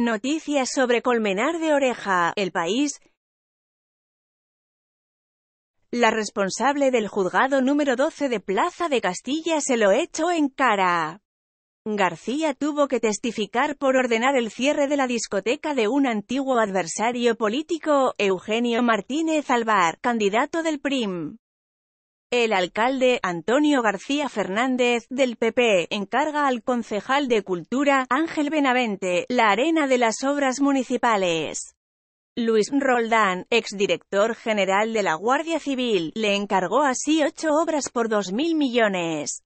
Noticias sobre Colmenar de Oreja, El País. La responsable del juzgado número 12 de Plaza de Castilla se lo echó en cara. García tuvo que testificar por ordenar el cierre de la discoteca de un antiguo adversario político, Eugenio Martínez Alvar, candidato del PRIM. El alcalde, Antonio García Fernández, del PP, e, encarga al concejal de Cultura, Ángel Benavente, la arena de las obras municipales. Luis Roldán, exdirector general de la Guardia Civil, le encargó así ocho obras por 2.000 millones.